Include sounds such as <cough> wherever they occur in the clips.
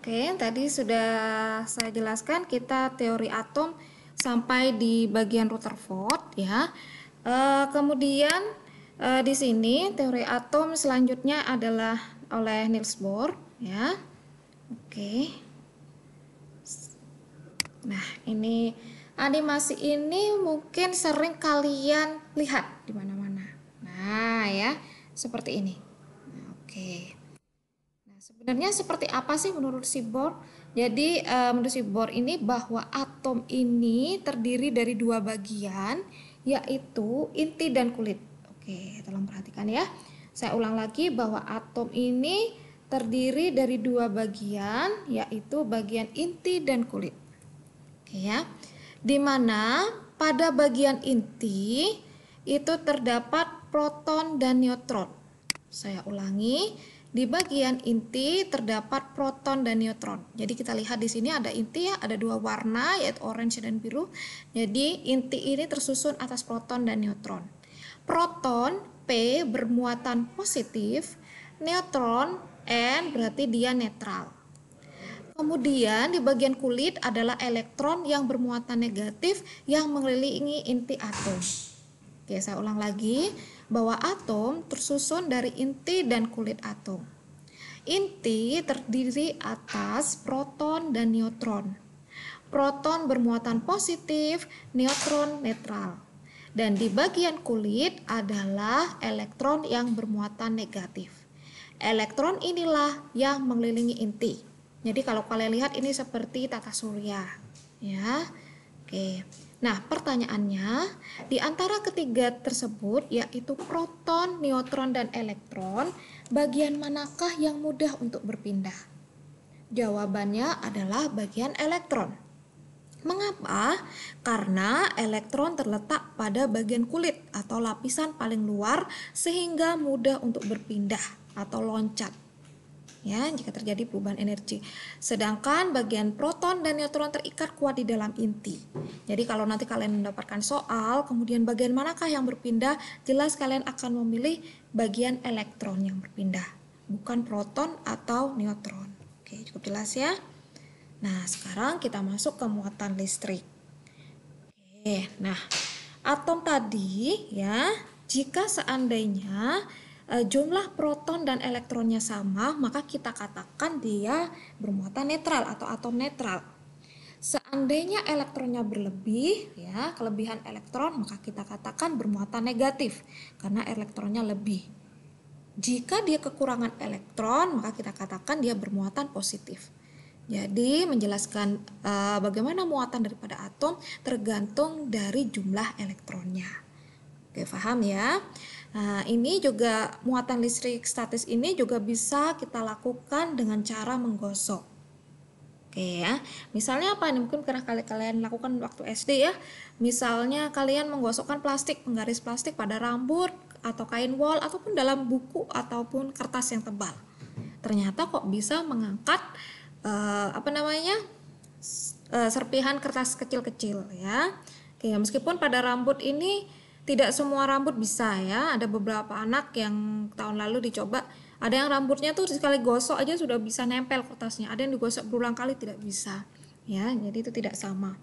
Oke, tadi sudah saya jelaskan kita teori atom sampai di bagian Rutherford ya. E, kemudian e, di sini teori atom selanjutnya adalah oleh Niels Bohr ya. Oke. Nah, ini animasi ini mungkin sering kalian lihat di mana-mana. Nah, ya, seperti ini. Nah, oke. Sebenarnya seperti apa sih menurut si Bohr? Jadi uh, menurut si Bohr ini bahwa atom ini terdiri dari dua bagian yaitu inti dan kulit. Oke, tolong perhatikan ya. Saya ulang lagi bahwa atom ini terdiri dari dua bagian yaitu bagian inti dan kulit. Oke ya. Di mana pada bagian inti itu terdapat proton dan neutron. Saya ulangi, di bagian inti terdapat proton dan neutron. Jadi kita lihat di sini ada inti ya, ada dua warna yaitu orange dan biru. Jadi inti ini tersusun atas proton dan neutron. Proton P bermuatan positif, neutron N berarti dia netral. Kemudian di bagian kulit adalah elektron yang bermuatan negatif yang mengelilingi inti atom. Oke, saya ulang lagi bahwa atom tersusun dari inti dan kulit atom. Inti terdiri atas proton dan neutron. Proton bermuatan positif, neutron netral. Dan di bagian kulit adalah elektron yang bermuatan negatif. Elektron inilah yang mengelilingi inti. Jadi kalau kalian lihat ini seperti tata surya, ya. Oke. Nah, pertanyaannya, di antara ketiga tersebut, yaitu proton, neutron, dan elektron, bagian manakah yang mudah untuk berpindah? Jawabannya adalah bagian elektron. Mengapa? Karena elektron terletak pada bagian kulit atau lapisan paling luar, sehingga mudah untuk berpindah atau loncat ya jika terjadi perubahan energi. Sedangkan bagian proton dan neutron terikat kuat di dalam inti. Jadi kalau nanti kalian mendapatkan soal, kemudian bagian manakah yang berpindah, jelas kalian akan memilih bagian elektron yang berpindah, bukan proton atau neutron. Oke, cukup jelas ya. Nah, sekarang kita masuk ke muatan listrik. Oke, nah atom tadi ya, jika seandainya Eh, jumlah proton dan elektronnya sama, maka kita katakan dia bermuatan netral atau atom netral. Seandainya elektronnya berlebih, ya, kelebihan elektron, maka kita katakan bermuatan negatif karena elektronnya lebih. Jika dia kekurangan elektron, maka kita katakan dia bermuatan positif. Jadi menjelaskan uh, bagaimana muatan daripada atom tergantung dari jumlah elektronnya. Oke, paham ya? Nah, ini juga muatan listrik statis ini juga bisa kita lakukan dengan cara menggosok. Oke ya, misalnya apa ini mungkin pernah kali kalian lakukan waktu SD ya. Misalnya kalian menggosokkan plastik, penggaris plastik pada rambut atau kain wall ataupun dalam buku ataupun kertas yang tebal. Ternyata kok bisa mengangkat uh, apa namanya uh, serpihan kertas kecil-kecil ya. Oke, meskipun pada rambut ini tidak semua rambut bisa ya. Ada beberapa anak yang tahun lalu dicoba, ada yang rambutnya tuh sekali gosok aja sudah bisa nempel kertasnya. Ada yang digosok berulang kali tidak bisa. Ya, jadi itu tidak sama.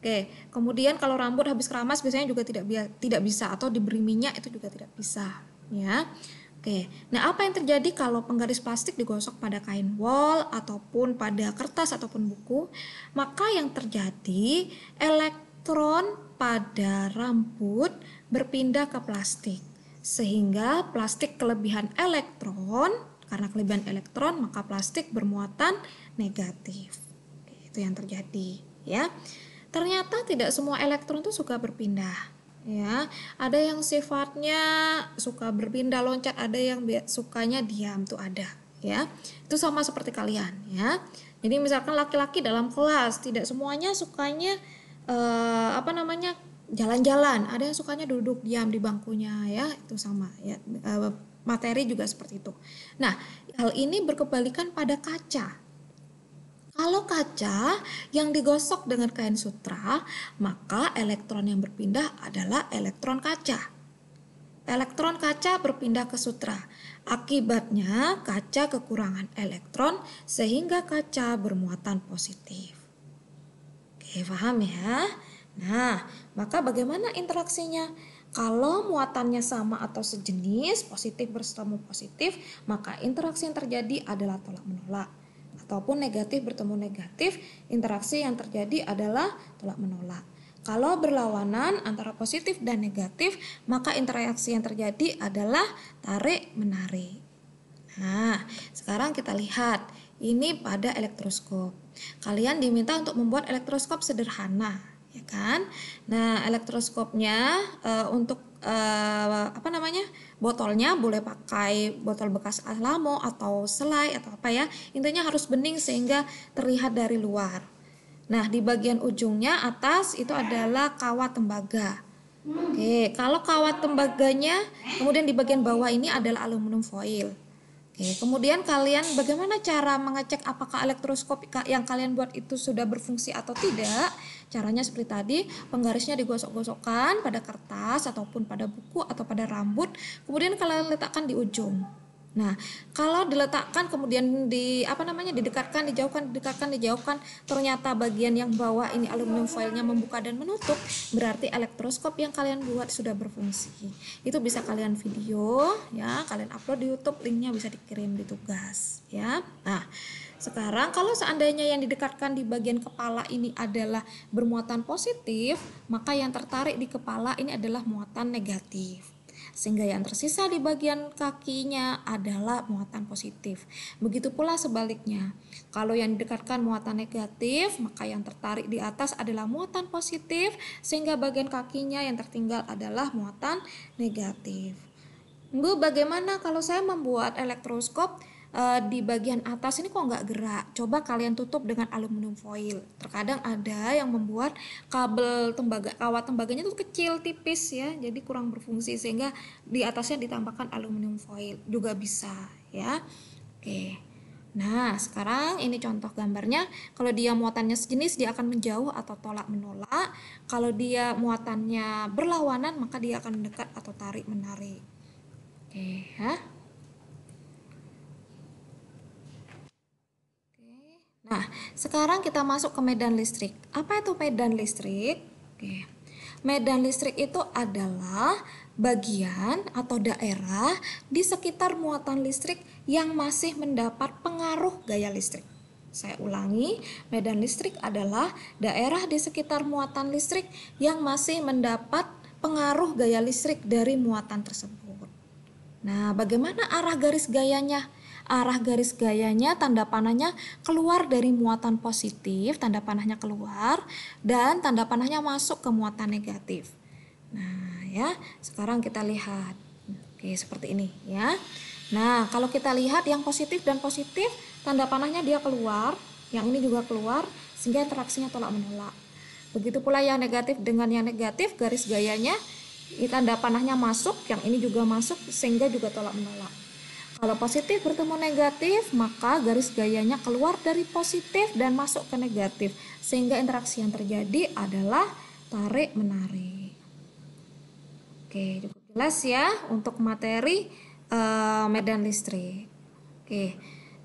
Oke, kemudian kalau rambut habis keramas biasanya juga tidak tidak bisa atau diberi minyak itu juga tidak bisa, ya. Oke. Nah, apa yang terjadi kalau penggaris plastik digosok pada kain wall ataupun pada kertas ataupun buku? Maka yang terjadi elektron pada rambut berpindah ke plastik. Sehingga plastik kelebihan elektron, karena kelebihan elektron maka plastik bermuatan negatif. Itu yang terjadi ya. Ternyata tidak semua elektron itu suka berpindah ya ada yang sifatnya suka berpindah loncat ada yang sukanya diam tuh ada ya itu sama seperti kalian ya jadi misalkan laki-laki dalam kelas tidak semuanya sukanya eh, apa namanya jalan-jalan, ada yang sukanya duduk diam di bangkunya ya, itu sama ya. Eh, materi juga seperti itu. Nah, hal ini berkebalikan pada kaca. Kalau kaca yang digosok dengan kain sutra, maka elektron yang berpindah adalah elektron kaca. Elektron kaca berpindah ke sutra. Akibatnya, kaca kekurangan elektron sehingga kaca bermuatan positif. Oke, paham ya? Nah, maka bagaimana interaksinya? Kalau muatannya sama atau sejenis, positif bertemu positif, maka interaksi yang terjadi adalah tolak menolak. Ataupun negatif bertemu negatif, interaksi yang terjadi adalah tolak menolak. Kalau berlawanan antara positif dan negatif, maka interaksi yang terjadi adalah tarik menarik. Nah, sekarang kita lihat ini pada elektroskop. Kalian diminta untuk membuat elektroskop sederhana ya kan? Nah, elektroskopnya uh, untuk uh, apa namanya? botolnya boleh pakai botol bekas alamo atau selai atau apa ya. Intinya harus bening sehingga terlihat dari luar. Nah, di bagian ujungnya atas itu adalah kawat tembaga. Oke, kalau kawat tembaganya kemudian di bagian bawah ini adalah aluminium foil. Oke, kemudian kalian bagaimana cara mengecek apakah elektroskop yang kalian buat itu sudah berfungsi atau tidak? Caranya seperti tadi, penggarisnya digosok-gosokkan pada kertas ataupun pada buku atau pada rambut, kemudian kalian letakkan di ujung. Nah, kalau diletakkan kemudian di apa namanya didekatkan, dijauhkan, didekatkan, dijauhkan, ternyata bagian yang bawah ini aluminium foilnya membuka dan menutup, berarti elektroskop yang kalian buat sudah berfungsi. Itu bisa kalian video, ya, kalian upload di YouTube, linknya bisa dikirim di tugas, ya. Nah, sekarang kalau seandainya yang didekatkan di bagian kepala ini adalah bermuatan positif, maka yang tertarik di kepala ini adalah muatan negatif sehingga yang tersisa di bagian kakinya adalah muatan positif. Begitu pula sebaliknya, kalau yang didekatkan muatan negatif, maka yang tertarik di atas adalah muatan positif, sehingga bagian kakinya yang tertinggal adalah muatan negatif. Bu, bagaimana kalau saya membuat elektroskop? Eh, di bagian atas ini kok nggak gerak coba kalian tutup dengan aluminium foil terkadang ada yang membuat kabel tembaga kawat tembaganya itu kecil tipis ya jadi kurang berfungsi sehingga di atasnya ditambahkan aluminium foil juga bisa ya oke Nah, sekarang ini contoh gambarnya. Kalau dia muatannya sejenis, dia akan menjauh atau tolak-menolak. Kalau dia muatannya berlawanan, maka dia akan mendekat atau tarik-menarik. Oke, ya. Nah, sekarang kita masuk ke medan listrik. Apa itu medan listrik? Oke. Medan listrik itu adalah bagian atau daerah di sekitar muatan listrik yang masih mendapat pengaruh gaya listrik. Saya ulangi, medan listrik adalah daerah di sekitar muatan listrik yang masih mendapat pengaruh gaya listrik dari muatan tersebut. Nah, bagaimana arah garis gayanya? arah garis gayanya tanda panahnya keluar dari muatan positif, tanda panahnya keluar dan tanda panahnya masuk ke muatan negatif. Nah, ya, sekarang kita lihat. Oke, seperti ini ya. Nah, kalau kita lihat yang positif dan positif, tanda panahnya dia keluar, yang ini juga keluar sehingga interaksinya tolak menolak. Begitu pula yang negatif dengan yang negatif, garis gayanya tanda panahnya masuk, yang ini juga masuk sehingga juga tolak menolak. Kalau positif bertemu negatif, maka garis gayanya keluar dari positif dan masuk ke negatif. Sehingga interaksi yang terjadi adalah tarik-menarik. Oke, cukup jelas ya untuk materi uh, medan listrik. Oke,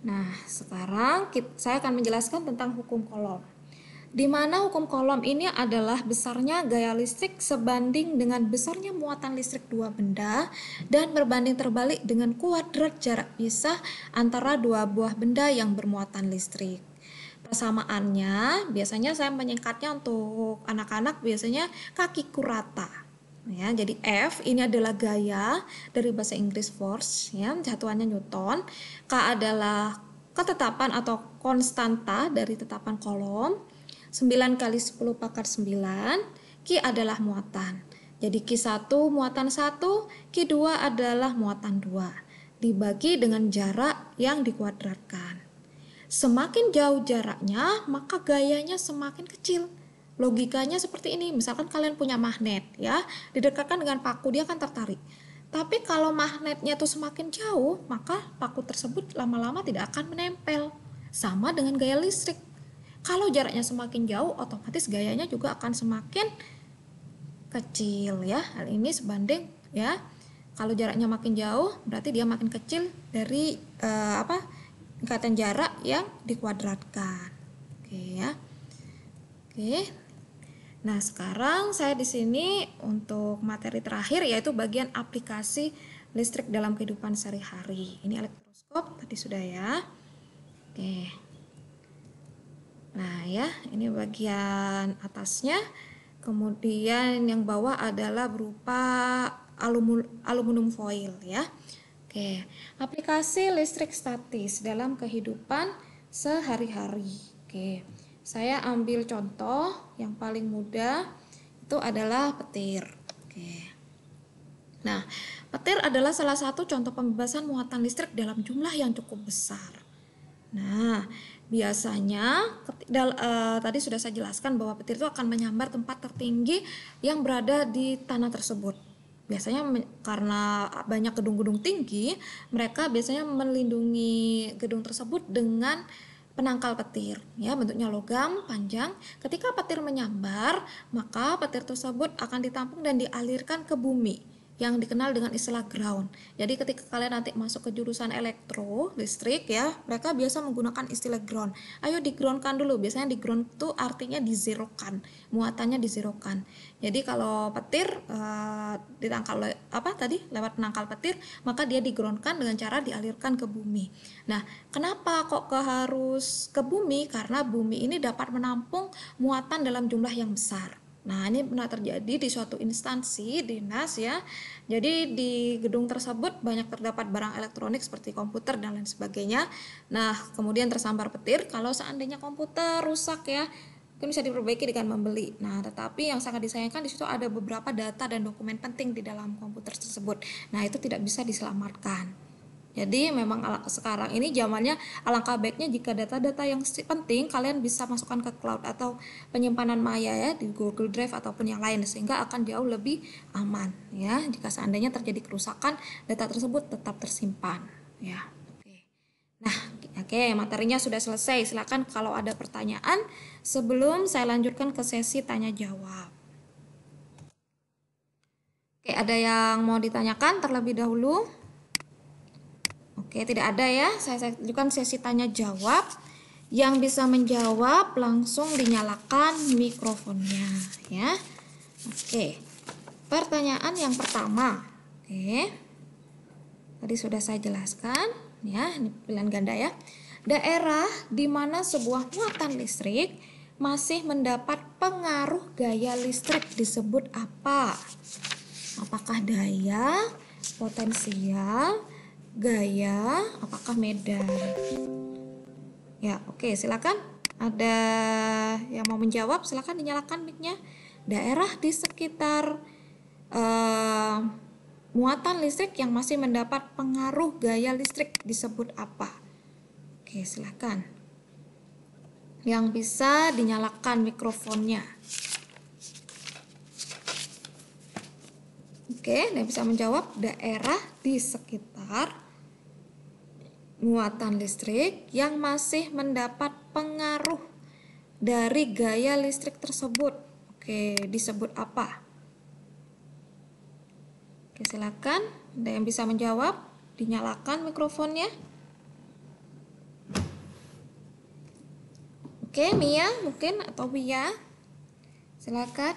nah sekarang kita, saya akan menjelaskan tentang hukum kolom di mana hukum kolom ini adalah besarnya gaya listrik sebanding dengan besarnya muatan listrik dua benda dan berbanding terbalik dengan kuadrat jarak pisah antara dua buah benda yang bermuatan listrik. Persamaannya biasanya saya menyingkatnya untuk anak-anak biasanya kaki kurata. Ya, jadi F ini adalah gaya dari bahasa Inggris force ya, jatuhannya Newton. K adalah ketetapan atau konstanta dari tetapan kolom. 9 kali 10 pakar 9, Ki adalah muatan. Jadi Q1 muatan 1, Q2 adalah muatan 2, dibagi dengan jarak yang dikuadratkan. Semakin jauh jaraknya, maka gayanya semakin kecil. Logikanya seperti ini, misalkan kalian punya magnet ya, didekatkan dengan paku dia akan tertarik. Tapi kalau magnetnya itu semakin jauh, maka paku tersebut lama-lama tidak akan menempel. Sama dengan gaya listrik. Kalau jaraknya semakin jauh, otomatis gayanya juga akan semakin kecil ya. Hal ini sebanding ya. Kalau jaraknya makin jauh, berarti dia makin kecil dari eh, apa? ikatan jarak yang dikuadratkan. Oke ya. Oke. Nah, sekarang saya di sini untuk materi terakhir yaitu bagian aplikasi listrik dalam kehidupan sehari-hari. Ini elektroskop tadi sudah ya. Oke. Nah ya, ini bagian atasnya. Kemudian yang bawah adalah berupa aluminium foil ya. Oke, aplikasi listrik statis dalam kehidupan sehari-hari. Oke, saya ambil contoh yang paling mudah itu adalah petir. Oke. Nah, petir adalah salah satu contoh pembebasan muatan listrik dalam jumlah yang cukup besar. Nah, Biasanya, dal, uh, tadi sudah saya jelaskan bahwa petir itu akan menyambar tempat tertinggi yang berada di tanah tersebut. Biasanya karena banyak gedung-gedung tinggi, mereka biasanya melindungi gedung tersebut dengan penangkal petir ya bentuknya logam panjang ketika petir menyambar maka petir tersebut akan ditampung dan dialirkan ke bumi yang dikenal dengan istilah ground. Jadi ketika kalian nanti masuk ke jurusan elektro, listrik ya, mereka biasa menggunakan istilah ground. Ayo di groundkan dulu. Biasanya di ground itu artinya dizerokan, muatannya dizerokan. Jadi kalau petir uh, ditangkal apa tadi lewat penangkal petir, maka dia digroundkan dengan cara dialirkan ke bumi. Nah, kenapa kok ke harus ke bumi? Karena bumi ini dapat menampung muatan dalam jumlah yang besar. Nah, ini pernah terjadi di suatu instansi dinas ya. Jadi di gedung tersebut banyak terdapat barang elektronik seperti komputer dan lain sebagainya. Nah, kemudian tersambar petir kalau seandainya komputer rusak ya itu bisa diperbaiki dengan membeli. Nah, tetapi yang sangat disayangkan di situ ada beberapa data dan dokumen penting di dalam komputer tersebut. Nah, itu tidak bisa diselamatkan. Jadi memang sekarang ini zamannya alangkah baiknya jika data-data yang penting kalian bisa masukkan ke cloud atau penyimpanan maya ya di Google Drive ataupun yang lain sehingga akan jauh lebih aman ya jika seandainya terjadi kerusakan data tersebut tetap tersimpan ya. Oke. Nah, oke materinya sudah selesai. Silakan kalau ada pertanyaan sebelum saya lanjutkan ke sesi tanya jawab. Oke, ada yang mau ditanyakan terlebih dahulu? Oke, tidak ada ya. Saya tunjukkan sesi tanya jawab. Yang bisa menjawab langsung dinyalakan mikrofonnya ya. Oke. Pertanyaan yang pertama. Oke. Tadi sudah saya jelaskan ya, ini pilihan ganda ya. Daerah di mana sebuah muatan listrik masih mendapat pengaruh gaya listrik disebut apa? Apakah daya, potensial, Gaya, apakah Medan? Ya, oke, silakan. Ada yang mau menjawab, silakan dinyalakan mic Daerah di sekitar uh, muatan listrik yang masih mendapat pengaruh gaya listrik disebut apa? Oke, silakan. Yang bisa dinyalakan mikrofonnya. Oke, yang bisa menjawab daerah di sekitar muatan listrik yang masih mendapat pengaruh dari gaya listrik tersebut. Oke, disebut apa? Oke, silakan. Ada yang bisa menjawab? Dinyalakan mikrofonnya. Oke, Mia mungkin atau Mia. Silakan.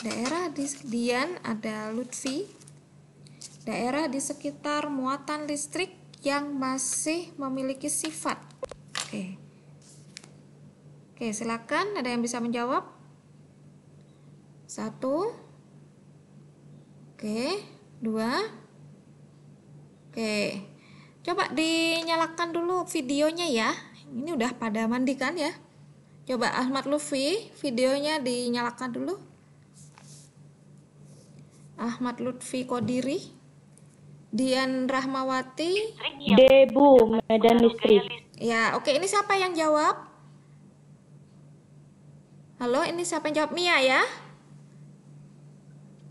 Daerah di Dian ada Lutfi. Daerah di sekitar muatan listrik yang masih memiliki sifat. Oke. Oke, silakan ada yang bisa menjawab? Satu. Oke, dua. Oke. Coba dinyalakan dulu videonya ya. Ini udah pada mandi kan ya? Coba Ahmad Lutfi, videonya dinyalakan dulu. Ahmad Lutfi Kodiri. Dian Rahmawati. Debu Medan Listrik. Ya, oke ini siapa yang jawab? Halo, ini siapa yang jawab? Mia ya?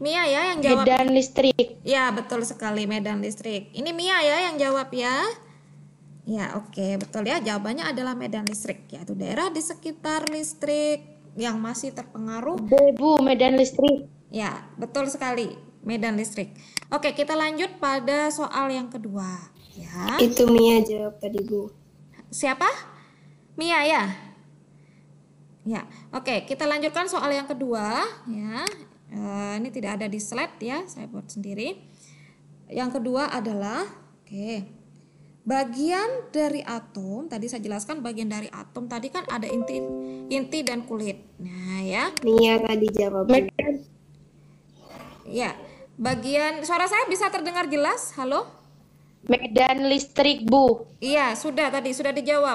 Mia ya yang jawab. Medan Listrik. Ya, betul sekali Medan Listrik. Ini Mia ya yang jawab ya. Ya, oke, betul ya. Jawabannya adalah Medan Listrik, yaitu daerah di sekitar listrik yang masih terpengaruh. Debu Medan Listrik. Ya, betul sekali medan listrik. Oke, kita lanjut pada soal yang kedua. Ya. Itu Mia jawab tadi Bu. Siapa? Mia ya. Ya, oke kita lanjutkan soal yang kedua ya. E, ini tidak ada di slide ya, saya buat sendiri. Yang kedua adalah, oke, bagian dari atom tadi saya jelaskan bagian dari atom tadi kan ada inti inti dan kulit. Nah ya. Mia tadi jawab. Ya, Bagian suara saya bisa terdengar jelas? Halo? Medan listrik, Bu. Iya, sudah tadi sudah dijawab.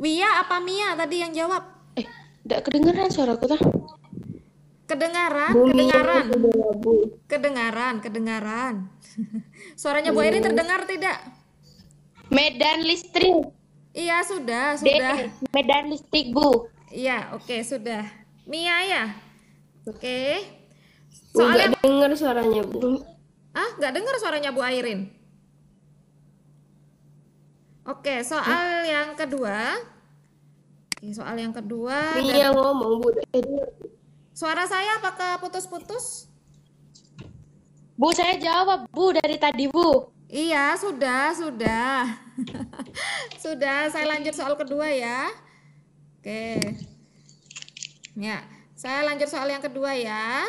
Wia apa Mia tadi yang jawab? Eh, enggak kedengaran suaraku tah. Kedengaran, Bu, kedengaran. Bu. Kedengaran, kedengaran. <laughs> Suaranya Bu ini terdengar tidak? Medan listrik. Iya, sudah, sudah. medan listrik, Bu. Iya, oke, okay, sudah. Mia ya? Oke. Okay. Soalnya nggak dengar suaranya Bu. Ah, nggak dengar suaranya Bu Airin. Oke, soal Hah? yang kedua. Oke, soal yang kedua. Iya dan... ngomong eh, Bu. Suara saya apakah putus-putus? Bu, saya jawab Bu dari tadi Bu. Iya, sudah, sudah. <laughs> sudah, saya lanjut soal kedua ya. Oke. Ya, saya lanjut soal yang kedua ya.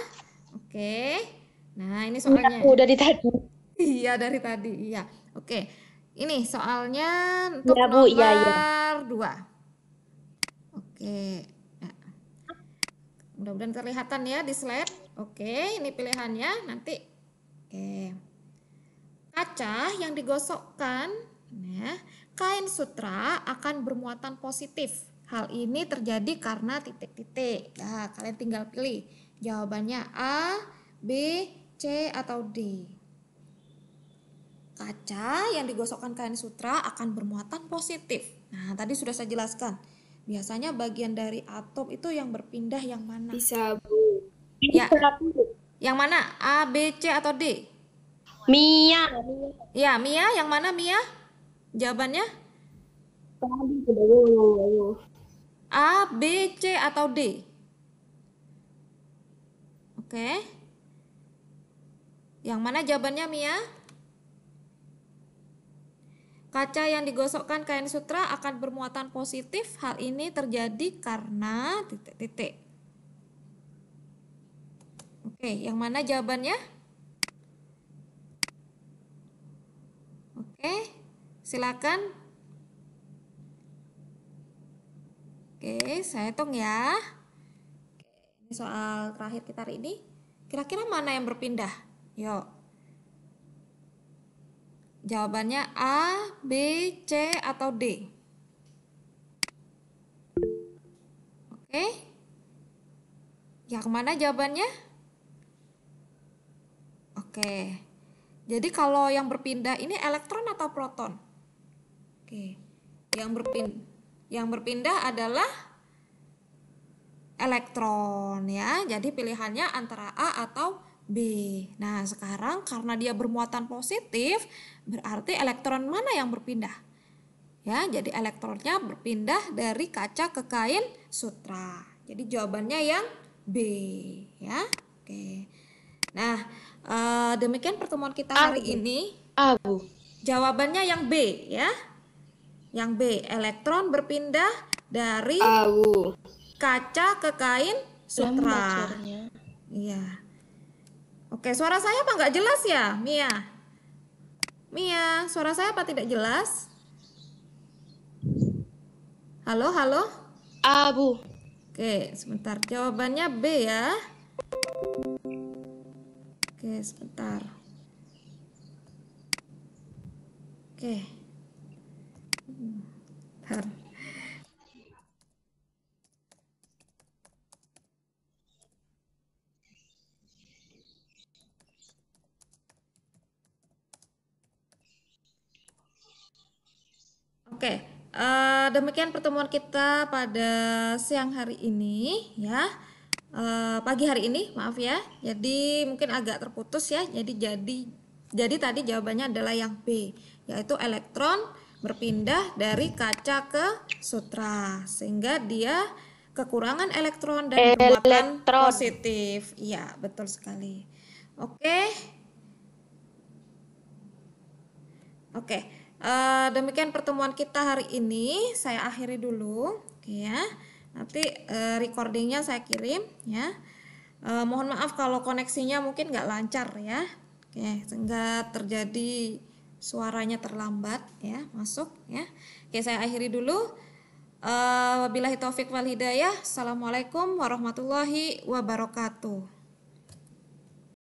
Oke. Nah, ini soalnya. Aku udah dari tadi. iya, dari tadi. Iya. Oke. Ini soalnya untuk ya, Bu, nomor iya, iya. dua. Oke. Nah. Mudah-mudahan kelihatan ya di slide. Oke, ini pilihannya nanti. Oke. Kaca yang digosokkan, ya, kain sutra akan bermuatan positif. Hal ini terjadi karena titik-titik. Nah, kalian tinggal pilih Jawabannya A, B, C, atau D. Kaca yang digosokkan kain sutra akan bermuatan positif. Nah, tadi sudah saya jelaskan. Biasanya bagian dari atom itu yang berpindah yang mana? Bisa, Bu. Ya. Yang mana? A, B, C, atau D? Mia. Ya, Mia. Yang mana Mia? Jawabannya? A, B, C, atau D? Oke. Yang mana jawabannya Mia? Kaca yang digosokkan kain sutra akan bermuatan positif. Hal ini terjadi karena titik-titik. Oke, yang mana jawabannya? Oke, silakan. Oke, saya hitung ya soal terakhir kita hari ini, kira-kira mana yang berpindah? Yuk. Jawabannya A, B, C, atau D. Oke. Yang mana jawabannya? Oke. Jadi kalau yang berpindah ini elektron atau proton? Oke. Yang berpindah yang berpindah adalah elektron ya. Jadi pilihannya antara A atau B. Nah, sekarang karena dia bermuatan positif, berarti elektron mana yang berpindah? Ya, jadi elektronnya berpindah dari kaca ke kain sutra. Jadi jawabannya yang B, ya. Oke. Nah, uh, demikian pertemuan kita hari Abu. ini. abu Jawabannya yang B, ya. Yang B, elektron berpindah dari abu kaca ke kain sutra. Iya. Oke, suara saya apa nggak jelas ya, Mia? Mia, suara saya apa tidak jelas? Halo, halo? abu Oke, sebentar. Jawabannya B ya. Oke, sebentar. Oke. Hmm, bentar. Oke, uh, demikian pertemuan kita pada siang hari ini ya. Uh, pagi hari ini, maaf ya. Jadi mungkin agak terputus ya. Jadi jadi jadi tadi jawabannya adalah yang B, yaitu elektron berpindah dari kaca ke sutra sehingga dia kekurangan elektron dan kekuatan positif. Iya, betul sekali. Oke. Oke. Uh, demikian pertemuan kita hari ini. Saya akhiri dulu, okay, ya. Nanti uh, recordingnya saya kirim, ya. Uh, mohon maaf kalau koneksinya mungkin nggak lancar ya. Oke, okay, sehingga terjadi suaranya terlambat ya masuk ya. Oke, okay, saya akhiri dulu. Uh, wabillahi taufik wal hidayah. Assalamualaikum warahmatullahi wabarakatuh.